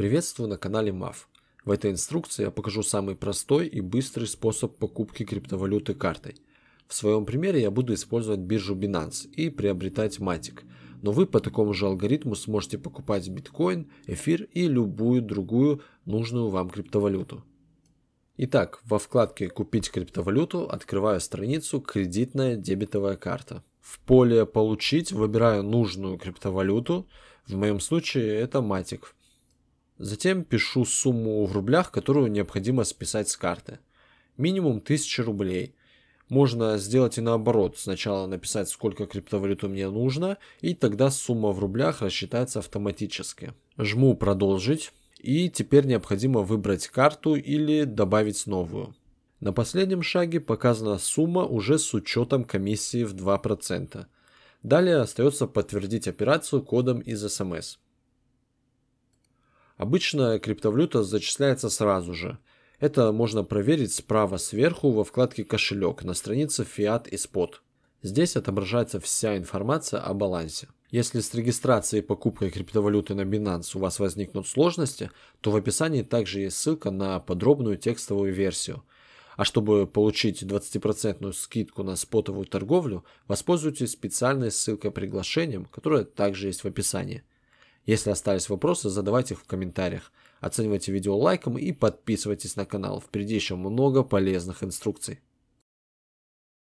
Приветствую на канале MAF. В этой инструкции я покажу самый простой и быстрый способ покупки криптовалюты картой. В своем примере я буду использовать биржу Binance и приобретать Matic, но вы по такому же алгоритму сможете покупать биткоин, эфир и любую другую нужную вам криптовалюту. Итак, во вкладке «Купить криптовалюту» открываю страницу «Кредитная дебетовая карта». В поле «Получить» выбираю нужную криптовалюту, в моем случае это Matic – Затем пишу сумму в рублях, которую необходимо списать с карты. Минимум 1000 рублей. Можно сделать и наоборот. Сначала написать, сколько криптовалюты мне нужно, и тогда сумма в рублях рассчитается автоматически. Жму «Продолжить». И теперь необходимо выбрать карту или добавить новую. На последнем шаге показана сумма уже с учетом комиссии в 2%. Далее остается подтвердить операцию кодом из SMS. Обычно криптовалюта зачисляется сразу же. Это можно проверить справа сверху во вкладке «Кошелек» на странице Fiat и Spot. Здесь отображается вся информация о балансе. Если с регистрацией и покупкой криптовалюты на Binance у вас возникнут сложности, то в описании также есть ссылка на подробную текстовую версию. А чтобы получить 20% скидку на спотовую торговлю, воспользуйтесь специальной ссылкой-приглашением, которая также есть в описании. Если остались вопросы, задавайте их в комментариях. Оценивайте видео лайком и подписывайтесь на канал. Впереди еще много полезных инструкций.